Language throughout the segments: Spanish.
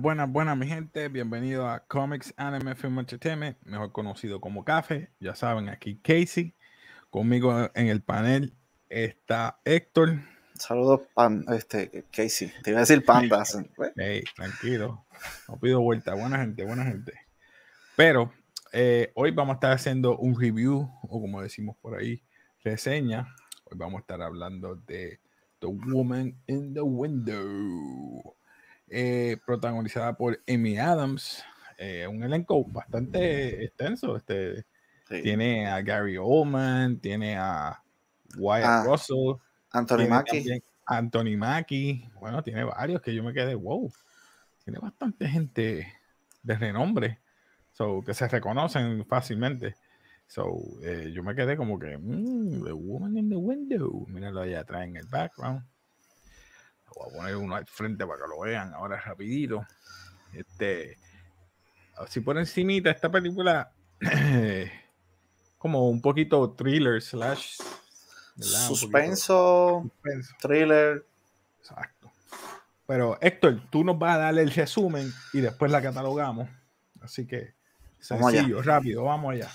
Buenas, buenas, mi gente. Bienvenido a Comics Anime Film Entertainment, mejor conocido como Café. Ya saben, aquí Casey. Conmigo en el panel está Héctor. Saludos, este, Casey. Te iba a decir pandas. ¿eh? Hey, tranquilo. No pido vuelta. Buena gente, buena gente. Pero eh, hoy vamos a estar haciendo un review, o como decimos por ahí, reseña. Hoy vamos a estar hablando de The Woman in the Window. Eh, protagonizada por Amy Adams. Eh, un elenco bastante extenso. Este, Tiene a Gary Oldman, tiene a Wyatt ah, Russell, Anthony Mackie. Anthony Mackie. Bueno, tiene varios que yo me quedé, wow. Tiene bastante gente de renombre so, que se reconocen fácilmente. So, eh, yo me quedé como que, mmm, The Woman in the Window. Míralo allá atrás en el background voy a poner uno al frente para que lo vean ahora rapidito. Este, así por encimita, esta película como un poquito thriller slash suspenso, thriller. Exacto. Pero Héctor, tú nos vas a dar el resumen y después la catalogamos. Así que sencillo, rápido, vamos allá.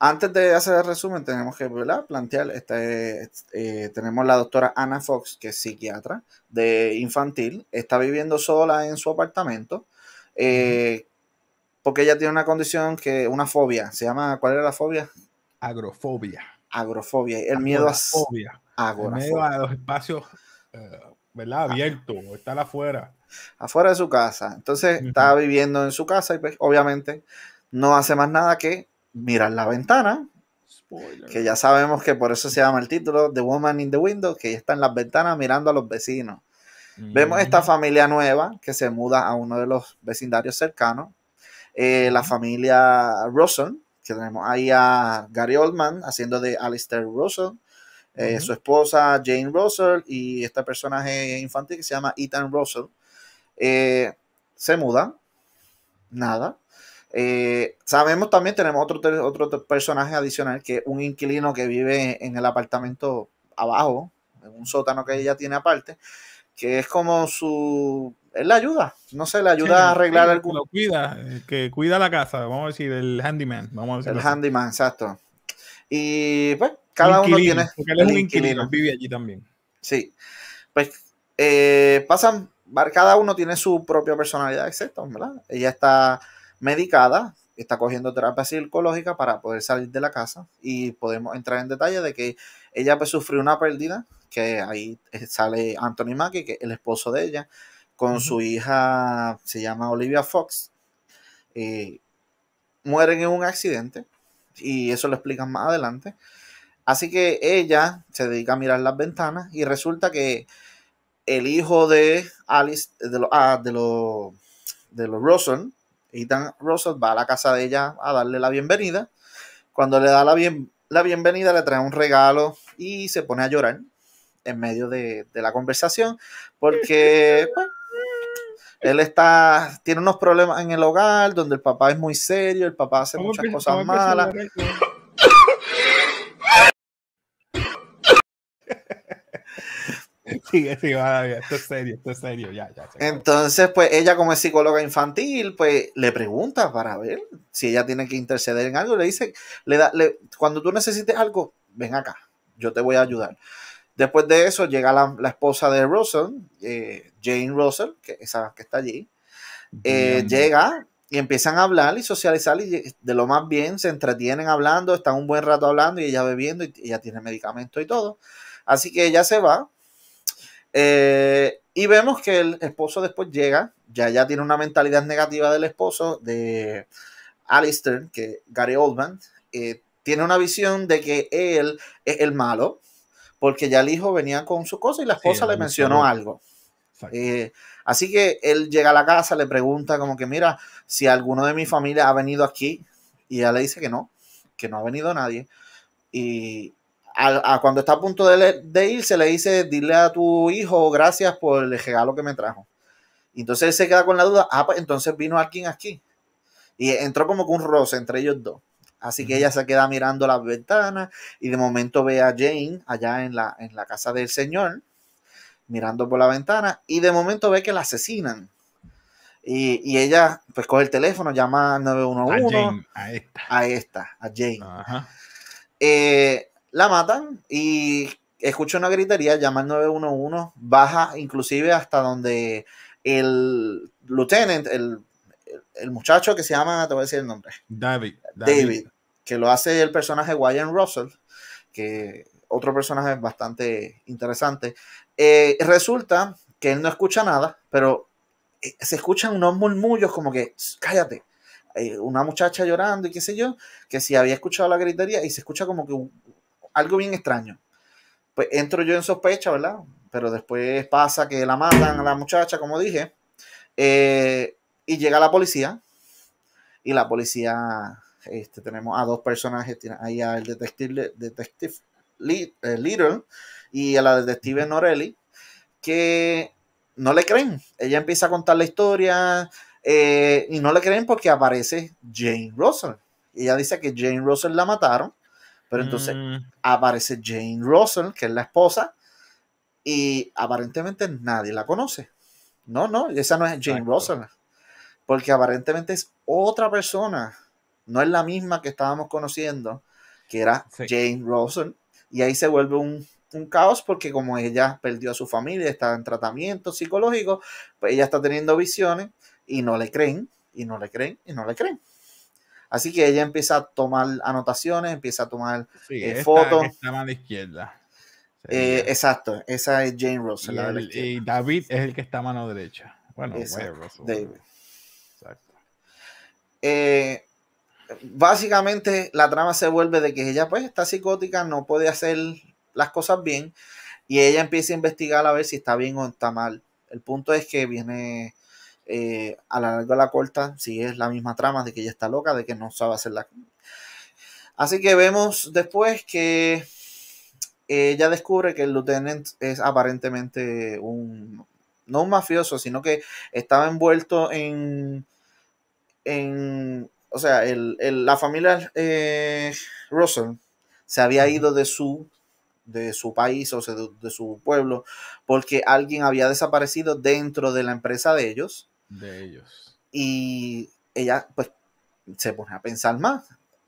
Antes de hacer el resumen, tenemos que plantear, este, eh, tenemos la doctora Ana Fox, que es psiquiatra de infantil, está viviendo sola en su apartamento, eh, porque ella tiene una condición que, una fobia, se llama, ¿cuál era la fobia? Agrofobia. Agrofobia, el miedo a... a los espacios, eh, ¿verdad? Ah. Abiertos, estar afuera. Afuera de su casa. Entonces, está viviendo en su casa y pues, obviamente no hace más nada que mirar la ventana, que ya sabemos que por eso se llama el título, The Woman in the Window, que ella está en las ventanas mirando a los vecinos. Mm. Vemos esta familia nueva que se muda a uno de los vecindarios cercanos, eh, la familia Russell, que tenemos ahí a Gary Oldman haciendo de Alistair Russell, eh, su esposa Jane Russell y este personaje infantil que se llama Ethan Russell. Eh, se muda, nada, eh, sabemos también, tenemos otro, otro personaje adicional que es un inquilino que vive en el apartamento abajo, en un sótano que ella tiene aparte, que es como su... Él la ayuda, no sé, le ayuda a arreglar el... Lo cuida, eh, que cuida la casa, vamos a decir, el handyman. Vamos a el handyman, exacto. Y pues, cada uno tiene. un inquilino, vive allí también. Sí. Pues eh, pasan, cada uno tiene su propia personalidad, excepto, ¿verdad? Ella está medicada, está cogiendo terapia psicológica para poder salir de la casa y podemos entrar en detalle de que ella pues, sufrió una pérdida, que ahí eh, sale Anthony Mackie, que el esposo de ella, con su hija, se llama Olivia Fox, eh, mueren en un accidente y eso lo explican más adelante. Así que ella se dedica a mirar las ventanas y resulta que el hijo de Alice, de ah, de los, de los Rosen, Ethan Russell va a la casa de ella a darle la bienvenida. Cuando le da la, la bienvenida le trae un regalo y se pone a llorar en medio de, la conversación porque pues, él está tiene unos problemas en el hogar donde el papá es muy serio, el papá hace muchas cosas malas. Esto serio, Entonces, pues ella, como es psicóloga infantil, pues le pregunta para ver si ella tiene que interceder en algo. Le dice, le da, cuando tú necesites algo, ven acá, yo te voy a ayudar. Después de eso llega la, esposa de Russell, eh, Jane Russell, que esa que está allí, eh, llega y empiezan a hablar y socializar y de lo más bien se entretienen hablando, están un buen rato hablando y ella bebiendo y ella tiene medicamento y todo. Así que ella se va eh, y vemos que el esposo después llega, ya, ya tiene una mentalidad negativa del esposo de Alistair, que Gary Oldman, eh, tiene una visión de que él es el malo, porque ya el hijo venía con su cosa y la esposa le mencionó algo. Eh, así que él llega a la casa, le pregunta como que, mira, si alguno de mi familia ha venido aquí, y ella le dice que no, que no ha venido nadie. Y, cuando está a punto de, ir se irse, le dice, dile a tu hijo gracias por el regalo que me trajo. Y entonces él se queda con la duda, ah, pues entonces vino alguien aquí. Y entró como que un roce entre ellos dos. Así que ella se queda mirando las ventanas y de momento ve a Jane allá en la, en la casa del señor, mirando por la ventana, y de momento ve que la asesinan. Y, ella, pues, coge el teléfono, llama al 911. A, a esta. A Jane. Eh, la matan y escucha una gritería, llama al 911, baja inclusive hasta donde el lieutenant, el, el muchacho que se llama, te voy a decir el nombre. David. David, que lo hace el personaje wayne Russell, que otro personaje bastante interesante. Eh, resulta que él no escucha nada, pero eh, se escuchan unos murmullos como que, cállate, eh, una muchacha llorando y qué sé yo, que si había escuchado la gritería y se escucha como que un algo bien extraño. Pues entro yo en sospecha, ¿verdad? Pero después pasa que la matan a la muchacha, como dije, eh, y llega la policía, y la policía, este, tenemos a dos personajes, ahí al detective, detective eh, Little y a la detective Norelli, que no le creen. Ella empieza a contar la historia eh, y no le creen porque aparece Jane Russell. Ella dice que Jane Russell la mataron pero entonces mm. aparece Jane Russell, que es la esposa, y aparentemente nadie la conoce. No, no, esa no es Jane Russell, porque aparentemente es otra persona, no es la misma que estábamos conociendo, que era Jane Russell, y ahí se vuelve un, un caos porque como ella perdió a su familia, está en tratamiento psicológico, pues ella está teniendo visiones y no le creen, y no le creen, y no le creen. Así que ella empieza a tomar anotaciones, empieza a tomar fotos. eh, esta, fotos. mano izquierda. Eh, exacto, esa es Jane Russell. Y, David es el que está a mano derecha. Bueno, David. Exacto. Eh, básicamente la trama se vuelve de que ella pues está psicótica, no puede hacer las cosas bien y ella empieza a investigar a ver si está bien o está mal. El punto es que viene eh, a lo largo de la corta, si es la misma trama de que ella está loca, de que no sabe hacer la... Así que vemos después que ella eh, descubre que el lieutenant es aparentemente un, no un mafioso, sino que estaba envuelto en, en o sea, la familia eh, Russell se había ido de su, de su país, o de su pueblo, porque alguien había desaparecido dentro de la empresa de ellos de ellos. Y ella, pues, se pone a pensar más.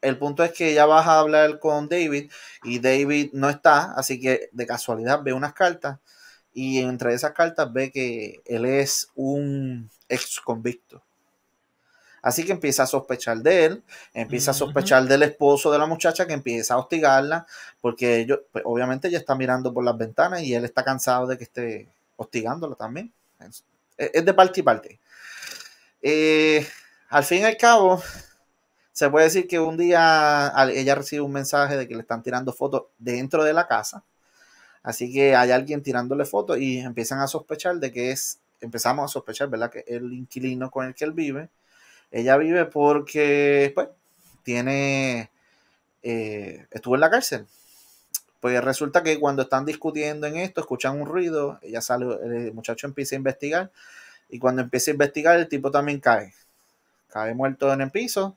El punto es que ella va a hablar con David y David no está, así que de casualidad ve unas cartas y entre esas cartas ve que él es un ex convicto. Así que empieza a sospechar de él, empieza a sospechar del esposo de la muchacha que empieza a hostigarla, porque ellos, pues, obviamente ella está mirando por las ventanas y él está cansado de que esté hostigándola también es de parte y parte. Eh, al fin y al cabo, se puede decir que un día ella recibe un mensaje de que le están tirando fotos dentro de la casa. Así que hay alguien tirándole fotos y empiezan a sospechar de que es, empezamos a sospechar, ¿verdad? Que el inquilino con el que él vive, ella vive porque, pues, tiene, eh, estuvo en la cárcel pues resulta que cuando están discutiendo en esto, escuchan un ruido, ya sale, el muchacho empieza a investigar y cuando empieza a investigar el tipo también cae. Cae muerto en el piso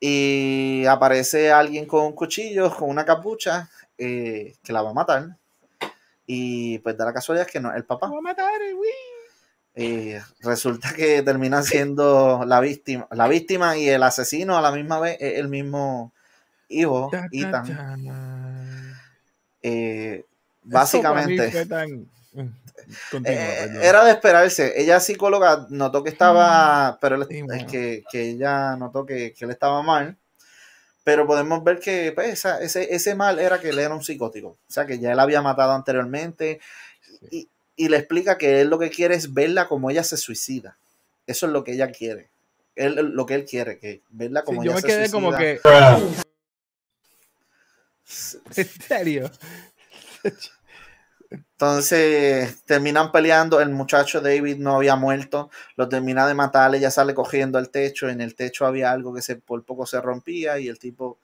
y aparece alguien con un cuchillo, con una capucha eh, que la va a matar. Y pues da la casualidad que no, el papá. Va a eh, resulta que termina siendo la víctima, la víctima y el asesino a la misma vez, el mismo hijo, eh, básicamente. Eh, eh, era de esperarse. Ella psicóloga notó que estaba, mm. pero es que, ella notó que, él estaba mal. Pero podemos ver que pues, ese, ese, mal era que él era un psicótico. O sea, que ya él había matado anteriormente. Y, le explica que él lo que quiere es verla como ella se suicida. Eso es lo que ella quiere. Él, lo que él quiere, que verla como ella se suicida. Yo me como que. ¿En serio? Entonces terminan peleando, el muchacho David no había muerto, lo termina de matar, ya sale cogiendo al techo, en el techo había algo que se, por poco se rompía y el tipo,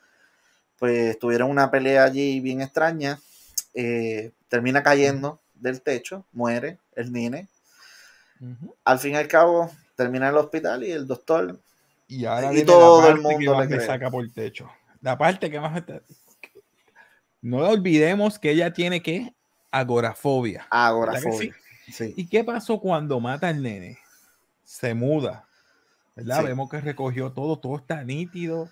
pues tuvieron una pelea allí bien extraña, eh, termina cayendo del techo, muere el nene, al fin y al cabo termina en el hospital y el doctor y, todo el mundo le saca por el techo, la parte que más me no olvidemos que ella tiene que agorafobia. Ah, agorafobia. ¿Y qué pasó cuando mata al nene? Se muda. Vemos que recogió todo, todo está nítido.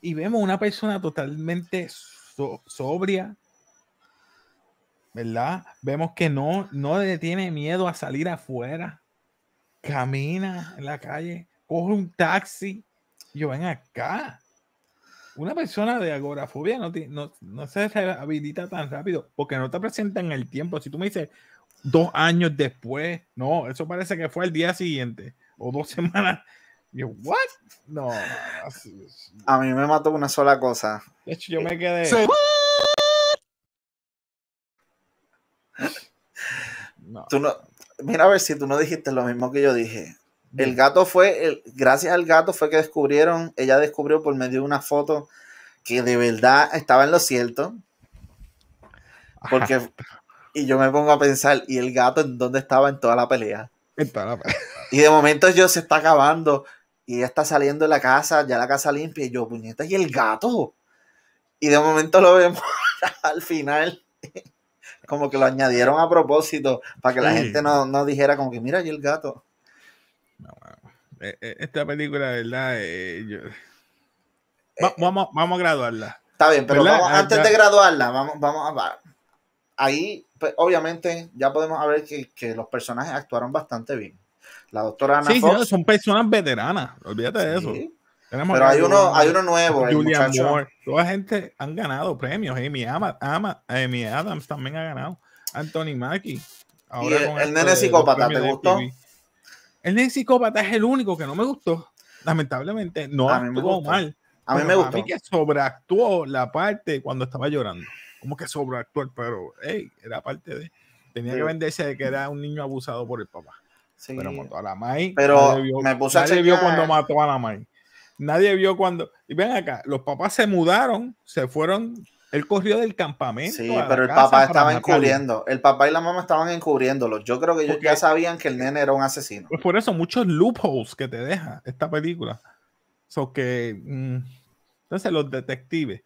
Y vemos una persona totalmente sobria. ¿Verdad? Vemos que no, no le tiene miedo a salir afuera. Camina en la calle, coge un taxi. Y yo ven acá una persona de agorafobia no, no, se rehabilita tan rápido porque no te presenta en el tiempo. Si tú me dices dos años después, no, eso parece que fue el día siguiente o dos semanas. Yo, ¿what? No. A mí me mató una sola cosa. De hecho, yo me quedé. Tú no, mira a ver si tú no dijiste lo mismo que yo dije. El gato fue, el, gracias al gato fue que descubrieron, ella descubrió por medio de una foto que de verdad estaba en lo cierto. Porque, y yo me pongo a pensar, ¿y el gato en dónde estaba en toda la pelea? En toda la pelea. Y de momento yo se está acabando y ella está saliendo de la casa, ya la casa limpia, y yo, puñeta, ¿y el gato? Y de momento lo vemos al final, como que lo añadieron a propósito, para que la gente no, no dijera como que, mira, y el gato. Eh, eh, esta película, ¿verdad? Eh, vamos, vamos a graduarla. Está bien, pero antes de graduarla, vamos, vamos a... Ahí, pues, obviamente, ya podemos ver que, los personajes actuaron bastante bien. La doctora Ana sí, son personas veteranas, olvídate de eso. pero hay uno, hay uno nuevo. el Moore. Toda gente han ganado premios. Amy, Ama, Ama, Amy Adams también ha ganado. Anthony Mackie. y el, nene psicópata, ¿te gustó? El nexicópata psicópata es el único que no me gustó. Lamentablemente, no actuó mal. A mí me gustó. A mí que sobreactuó la parte cuando estaba llorando. Como que sobreactuó, pero hey, era parte de. Tenía que venderse de que era un niño abusado por el papá. Sí. Pero mató a la May. Pero me puse nadie vio cuando mató a la May. Nadie vio cuando. Y ven acá, los papás se mudaron, se fueron él corrió del campamento. Sí, pero el papá estaba encubriendo. El papá y la mamá estaban encubriéndolo. Yo creo que ellos ya sabían que el nene era un asesino. Pues por eso, muchos loopholes que te deja esta película. So que. Mm, entonces, los detectives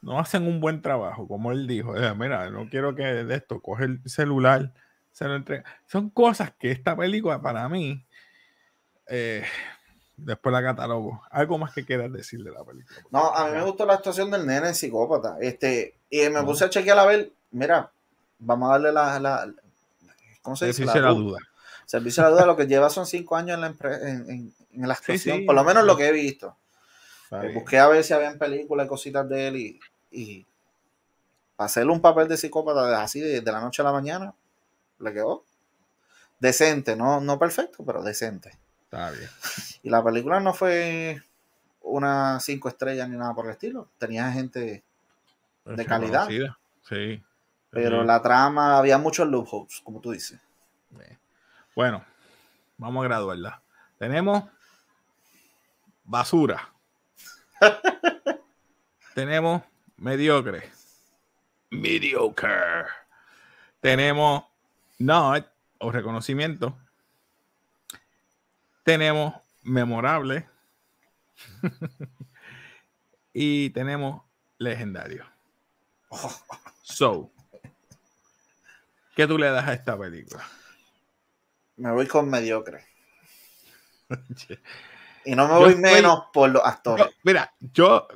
no hacen un buen trabajo, como él dijo. mira, no quiero que de esto coge el celular, se lo entrega. Son cosas que esta película para mí. Eh, Después la catalogo. ¿Algo más que quieras decir de la película? No, a mí me gustó la actuación del nene psicópata. Este, y me puse a chequear a ver, mira, vamos a darle la, ¿cómo se dice? Servicio la, duda. Servicio a la duda, lo que lleva son cinco años en la, en, en, la actuación, por lo menos lo que he visto. Eh, busqué a ver si habían películas y cositas de él y, hacerle un papel de psicópata así de, la noche a la mañana, le quedó decente, no, no perfecto, pero decente. Y la película no fue una cinco estrellas ni nada por el estilo. Tenía gente de calidad. Sí. Pero la trama, había muchos loopholes, como tú dices. Eh. Bueno, vamos a graduarla. Tenemos basura. Tenemos mediocre. Mediocre. Tenemos not o reconocimiento tenemos memorable y tenemos legendario. So, ¿qué tú le das a esta película? Me voy con mediocre. y no me voy menos por los actores. mira, yo,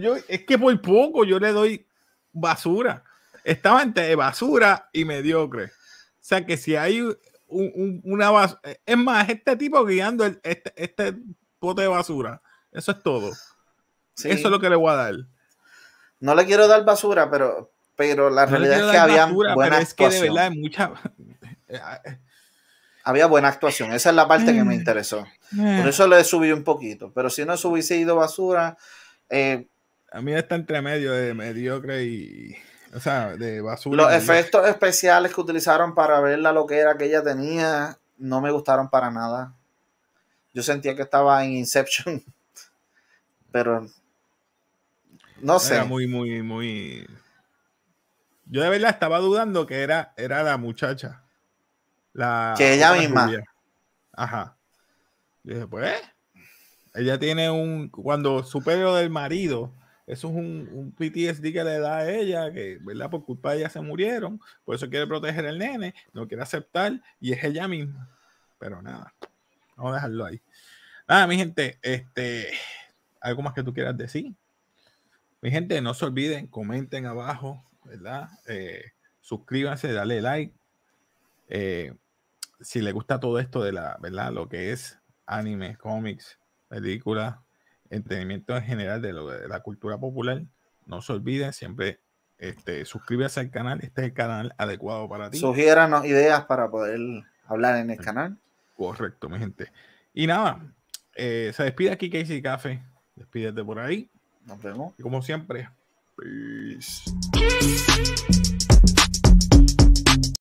yo, es que voy poco yo le doy basura. Estaba entre basura y mediocre. O sea que si hay una eh, Es más, este tipo guiando este, este pote de basura. Eso es todo. Eso es lo que le voy a dar. No le quiero dar basura, pero, pero la realidad es que había buena actuación. había buena actuación. Esa es la parte que me mm. interesó. Eh. Por eso le subí un poquito. Pero si no hubiese ido basura. Eh, a mí está entre medio de mediocre y o sea, de basura. Los efectos especiales que utilizaron para ver la loquera que ella tenía no me gustaron para nada. Yo sentía que estaba en Inception, pero no sé. Era muy, muy, muy. Yo de verdad estaba dudando que era, era la muchacha. La, que ella misma. Ajá. Y pues, ella tiene un. Cuando supe lo del marido, eso es un, PTSD que le da a ella, que, ¿verdad? Por culpa de ella se murieron, por eso quiere proteger al nene, no quiere aceptar, y es ella misma. Pero nada, vamos a dejarlo ahí. Nada, ah, mi gente, este, algo más que tú quieras decir. Mi gente, no se olviden, comenten abajo, ¿verdad? Eh, suscríbanse, dale like. Eh, si les gusta todo esto de la, ¿verdad? Lo que es anime, cómics, películas, entendimiento en general de, la cultura popular. No se olviden, siempre este, suscríbase al canal, este es el canal adecuado para ti. Sugiéranos ideas para poder hablar en el canal. Correcto, mi gente. Y nada, eh, se despide aquí Casey Café. Despídete por ahí. Nos vemos. Y como siempre, peace.